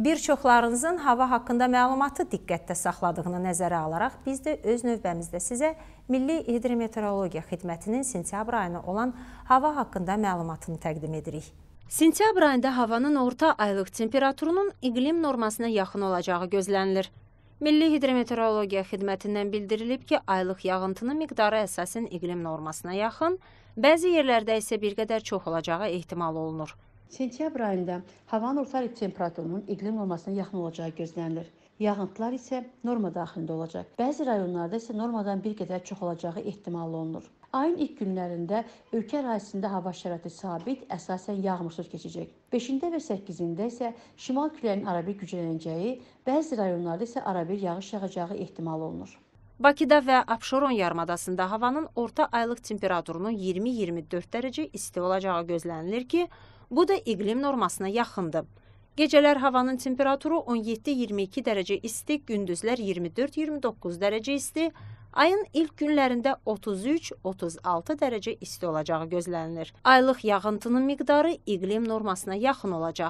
Bir çoxlarınızın hava haqqında məlumatı diqqətdə saxladığını nəzərə alaraq, biz də öz növbəmizdə sizə Milli Hidrometeorologiya Xidmətinin sentyabr ayına olan hava haqqında məlumatını təqdim edirik. Sentyabr ayında havanın orta aylıq temperaturunun iqlim normasına yaxın olacağı gözlənilir. Milli Hidrometeorologiya Xidmətindən bildirilib ki, aylıq yağıntının miqdarı əsasən iqlim normasına yaxın, bəzi yerlərdə isə bir qədər çox olacağı ehtimal olunur. Sentyabr ayında havanın orta temperaturunun iqlim normasına yaxın olacağı gözlənilir. Yağıntılar isə norma daxilində olacaq. Bəzi rayonlarda isə normadan bir qədər çox olacağı ehtimal olunur. Ayın ilk günlərində ölkə ərazisində hava şəraiti sabit, əsasən yağmursuz keçəcək. 5-də və 8-də isə şimal küləyin arabir güclənəcəyi, bəzi rayonlarda isə arabir yağış yağacağı ehtimal olunur. Bakıda və Abşeron yarımadasında havanın orta aylıq temperaturunun 20-24 dərəcə isti olacağı gözlənilir ki, bu da iqlim normasına yaxındır. Gecələr havanın temperaturu 17-22 dərəcə isti, gündüzlər 24-29 dərəcə isti, Ayın ilk günlərində 33-36 dərəcə isti olacağı gözlənilir. Aylıq yağıntının miqdarı iqlim normasına yaxın olacaq.